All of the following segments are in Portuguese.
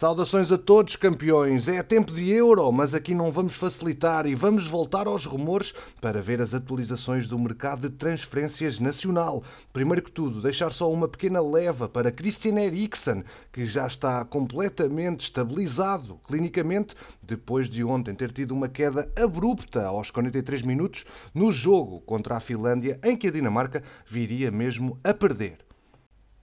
Saudações a todos, campeões. É tempo de euro, mas aqui não vamos facilitar e vamos voltar aos rumores para ver as atualizações do mercado de transferências nacional. Primeiro que tudo, deixar só uma pequena leva para Christian Eriksen, que já está completamente estabilizado clinicamente depois de ontem ter tido uma queda abrupta aos 43 minutos no jogo contra a Finlândia, em que a Dinamarca viria mesmo a perder.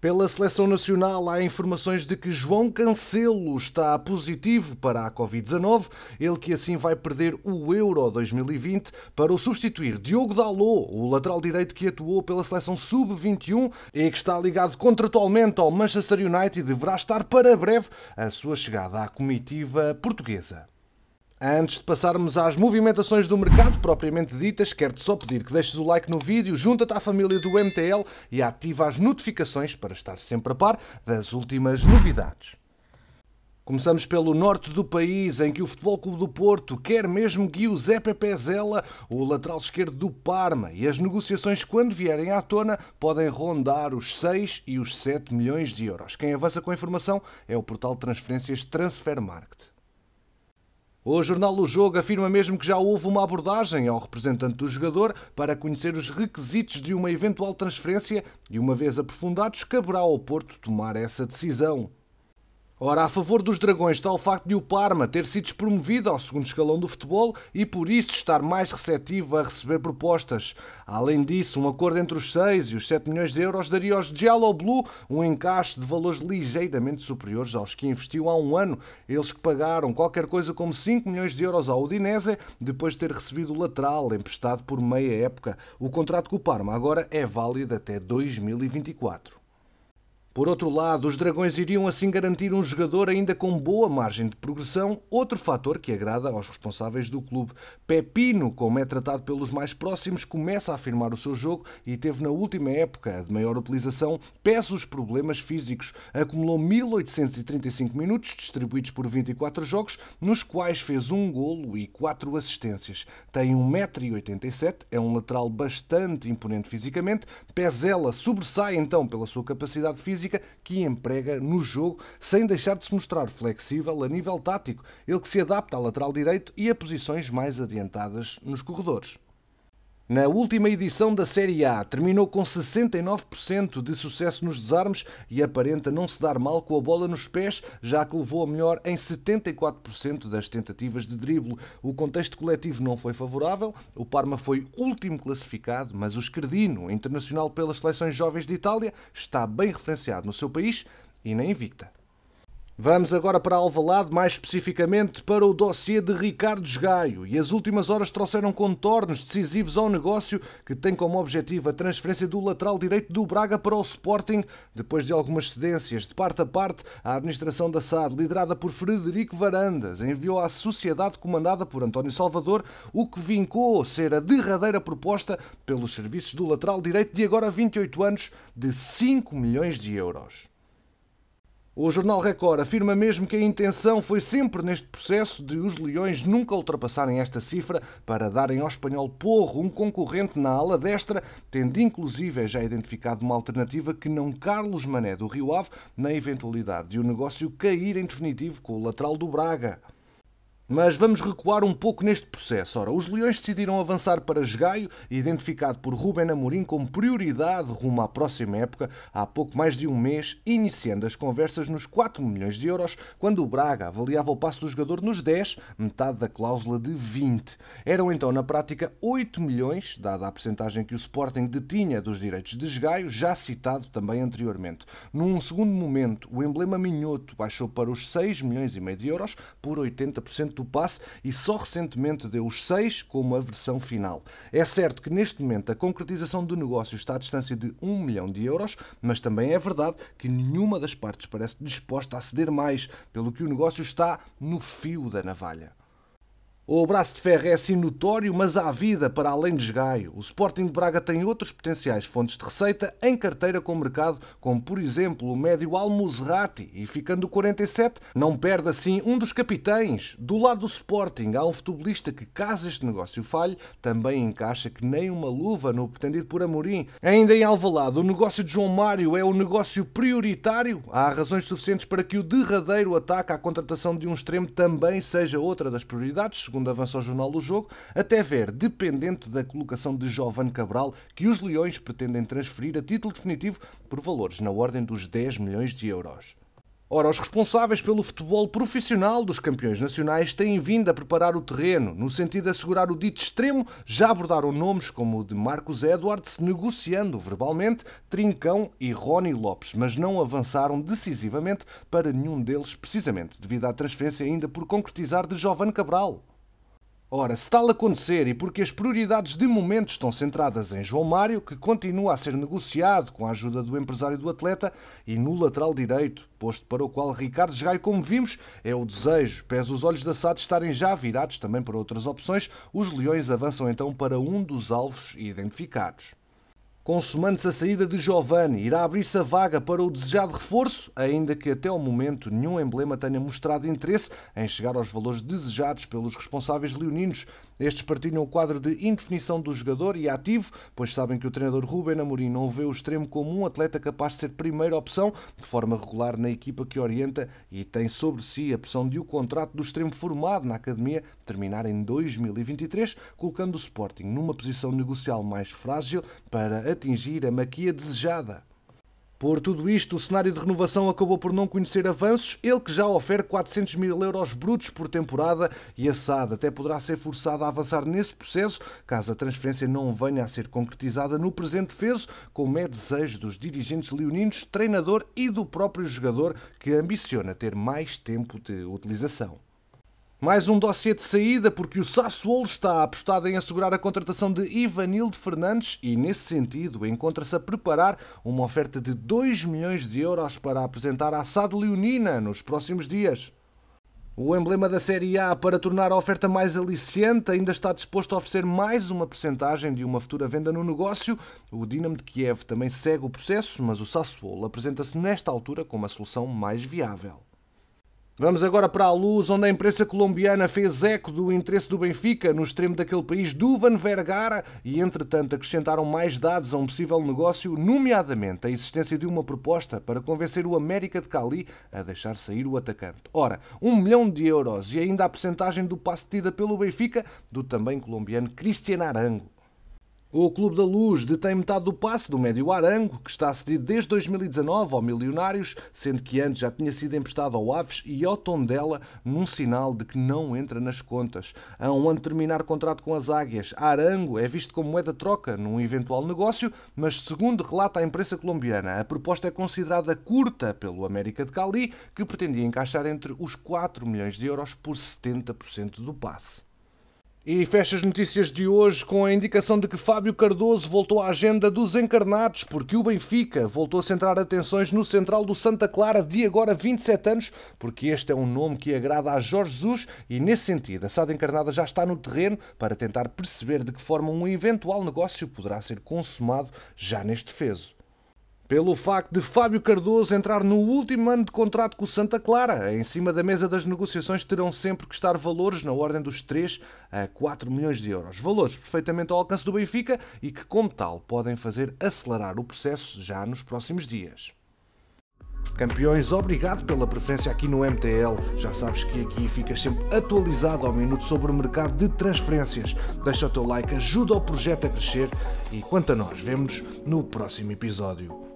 Pela seleção nacional, há informações de que João Cancelo está positivo para a Covid-19, ele que assim vai perder o Euro 2020 para o substituir Diogo Dalot, o lateral direito que atuou pela seleção sub-21 e que está ligado contratualmente ao Manchester United, e deverá estar para breve a sua chegada à comitiva portuguesa. Antes de passarmos às movimentações do mercado propriamente ditas, quero-te só pedir que deixes o like no vídeo, junta-te à família do MTL e ativa as notificações para estar sempre a par das últimas novidades. Começamos pelo norte do país, em que o Futebol Clube do Porto quer mesmo que o Zé Pepe Zela, o lateral esquerdo do Parma, e as negociações, quando vierem à tona, podem rondar os 6 e os 7 milhões de euros. Quem avança com a informação é o portal de transferências Transfermarkt. O Jornal do Jogo afirma mesmo que já houve uma abordagem ao representante do jogador para conhecer os requisitos de uma eventual transferência e, uma vez aprofundados, caberá ao Porto tomar essa decisão. Ora, a favor dos Dragões está o facto de o Parma ter sido promovido ao segundo escalão do futebol e por isso estar mais receptivo a receber propostas. Além disso, um acordo entre os 6 e os 7 milhões de euros daria aos Giallo Blue um encaixe de valores ligeiramente superiores aos que investiu há um ano. Eles que pagaram qualquer coisa como 5 milhões de euros ao Udinese depois de ter recebido o lateral emprestado por meia época. O contrato com o Parma agora é válido até 2024. Por outro lado, os Dragões iriam assim garantir um jogador ainda com boa margem de progressão, outro fator que agrada aos responsáveis do clube. Pepino, como é tratado pelos mais próximos, começa a afirmar o seu jogo e teve na última época de maior utilização os problemas físicos. Acumulou 1835 minutos distribuídos por 24 jogos, nos quais fez um golo e quatro assistências. Tem 1,87m, é um lateral bastante imponente fisicamente. Pezela sobressai então pela sua capacidade física física que emprega no jogo, sem deixar de se mostrar flexível a nível tático, ele que se adapta ao lateral direito e a posições mais adiantadas nos corredores. Na última edição da Série A, terminou com 69% de sucesso nos desarmes e aparenta não se dar mal com a bola nos pés, já que levou a melhor em 74% das tentativas de drible. O contexto coletivo não foi favorável, o Parma foi último classificado, mas o Scardino, internacional pelas seleções jovens de Itália, está bem referenciado no seu país e na Invicta. Vamos agora para Alvalade, mais especificamente para o dossiê de Ricardo Esgaio. E as últimas horas trouxeram contornos decisivos ao negócio que tem como objetivo a transferência do lateral direito do Braga para o Sporting, depois de algumas cedências de parte a parte, a administração da SAD, liderada por Frederico Varandas, enviou à sociedade comandada por António Salvador o que vincou ser a derradeira proposta pelos serviços do lateral direito de agora 28 anos de 5 milhões de euros. O jornal Record afirma mesmo que a intenção foi sempre neste processo de os Leões nunca ultrapassarem esta cifra para darem ao espanhol Porro um concorrente na ala destra, tendo inclusive já identificado uma alternativa que não Carlos Mané do Rio Ave, na eventualidade de o um negócio cair em definitivo com o lateral do Braga. Mas vamos recuar um pouco neste processo. Ora, os Leões decidiram avançar para Jogaio, identificado por Ruben Amorim como prioridade rumo à próxima época, há pouco mais de um mês, iniciando as conversas nos 4 milhões de euros, quando o Braga avaliava o passo do jogador nos 10, metade da cláusula de 20. Eram então, na prática, 8 milhões, dada a percentagem que o Sporting detinha dos direitos de Jogaio, já citado também anteriormente. Num segundo momento, o emblema minhoto baixou para os 6 milhões e meio de euros, por 80% do passe e só recentemente deu os seis como a versão final. É certo que neste momento a concretização do negócio está à distância de 1 milhão de euros, mas também é verdade que nenhuma das partes parece disposta a ceder mais, pelo que o negócio está no fio da navalha. O braço de ferro é assim notório, mas há vida para além de esgaio. O Sporting de Braga tem outras potenciais fontes de receita em carteira com o mercado, como por exemplo o médio Almuzerati, e ficando 47, não perde assim um dos capitães. Do lado do Sporting, há um futebolista que, caso este negócio falhe, também encaixa que nem uma luva no pretendido por Amorim. Ainda em Alvalade, o negócio de João Mário é o negócio prioritário. Há razões suficientes para que o derradeiro ataque à contratação de um extremo também seja outra das prioridades, segundo avança o jornal do jogo, até ver, dependente da colocação de Jovan Cabral, que os Leões pretendem transferir a título definitivo por valores na ordem dos 10 milhões de euros. Ora, os responsáveis pelo futebol profissional dos campeões nacionais têm vindo a preparar o terreno, no sentido de assegurar o dito extremo, já abordaram nomes como o de Marcos Edwards, negociando verbalmente Trincão e Rony Lopes, mas não avançaram decisivamente para nenhum deles, precisamente devido à transferência ainda por concretizar de Jovan Cabral. Ora, se tal acontecer e porque as prioridades de momento estão centradas em João Mário, que continua a ser negociado com a ajuda do empresário do atleta, e no lateral direito, posto para o qual Ricardo Gaio, como vimos, é o desejo, pese os olhos da SAD estarem já virados também para outras opções, os Leões avançam então para um dos alvos identificados. Consumando-se a saída de Giovanni, irá abrir-se a vaga para o desejado reforço, ainda que até o momento nenhum emblema tenha mostrado interesse em chegar aos valores desejados pelos responsáveis leoninos. Estes partilham o quadro de indefinição do jogador e ativo, pois sabem que o treinador Ruben Amorim não vê o extremo como um atleta capaz de ser primeira opção de forma regular na equipa que orienta e tem sobre si a pressão de o contrato do extremo formado na academia terminar em 2023, colocando o Sporting numa posição negocial mais frágil para atingir a maquia desejada. Por tudo isto, o cenário de renovação acabou por não conhecer avanços, ele que já oferece 400 mil euros brutos por temporada e a SAD até poderá ser forçada a avançar nesse processo caso a transferência não venha a ser concretizada no presente defeso, como é desejo dos dirigentes leoninos, treinador e do próprio jogador que ambiciona ter mais tempo de utilização. Mais um dossiê de saída porque o Sassuolo está apostado em assegurar a contratação de Ivanildo Fernandes e, nesse sentido, encontra-se a preparar uma oferta de 2 milhões de euros para apresentar à SAD Leonina nos próximos dias. O emblema da Série A, para tornar a oferta mais aliciente, ainda está disposto a oferecer mais uma porcentagem de uma futura venda no negócio. O Dinamo de Kiev também segue o processo, mas o Sassuolo apresenta-se nesta altura como a solução mais viável. Vamos agora para a luz, onde a imprensa colombiana fez eco do interesse do Benfica no extremo daquele país, Duvan Vergara, e entretanto acrescentaram mais dados a um possível negócio, nomeadamente a existência de uma proposta para convencer o América de Cali a deixar sair o atacante. Ora, um milhão de euros e ainda a percentagem do passe tida pelo Benfica do também colombiano Cristian Arango. O Clube da Luz detém metade do passe do médio Arango, que está cedido desde 2019 ao Milionários, sendo que antes já tinha sido emprestado ao Aves e ao Tondela, num sinal de que não entra nas contas. Há um ano de terminar contrato com as Águias, Arango é visto como moeda troca num eventual negócio, mas segundo relata a imprensa colombiana, a proposta é considerada curta pelo América de Cali, que pretendia encaixar entre os 4 milhões de euros por 70% do passe. E fecha as notícias de hoje com a indicação de que Fábio Cardoso voltou à agenda dos encarnados, porque o Benfica voltou a centrar atenções no central do Santa Clara, de agora 27 anos, porque este é um nome que agrada a Jorge Jesus e, nesse sentido, a Sada encarnada já está no terreno para tentar perceber de que forma um eventual negócio poderá ser consumado já neste fezo pelo facto de Fábio Cardoso entrar no último ano de contrato com o Santa Clara. Em cima da mesa das negociações terão sempre que estar valores na ordem dos 3 a 4 milhões de euros. Valores perfeitamente ao alcance do Benfica e que, como tal, podem fazer acelerar o processo já nos próximos dias. Campeões, obrigado pela preferência aqui no MTL. Já sabes que aqui ficas sempre atualizado ao minuto sobre o mercado de transferências. Deixa o teu like, ajuda o projeto a crescer e quanto a nós, vemos no próximo episódio.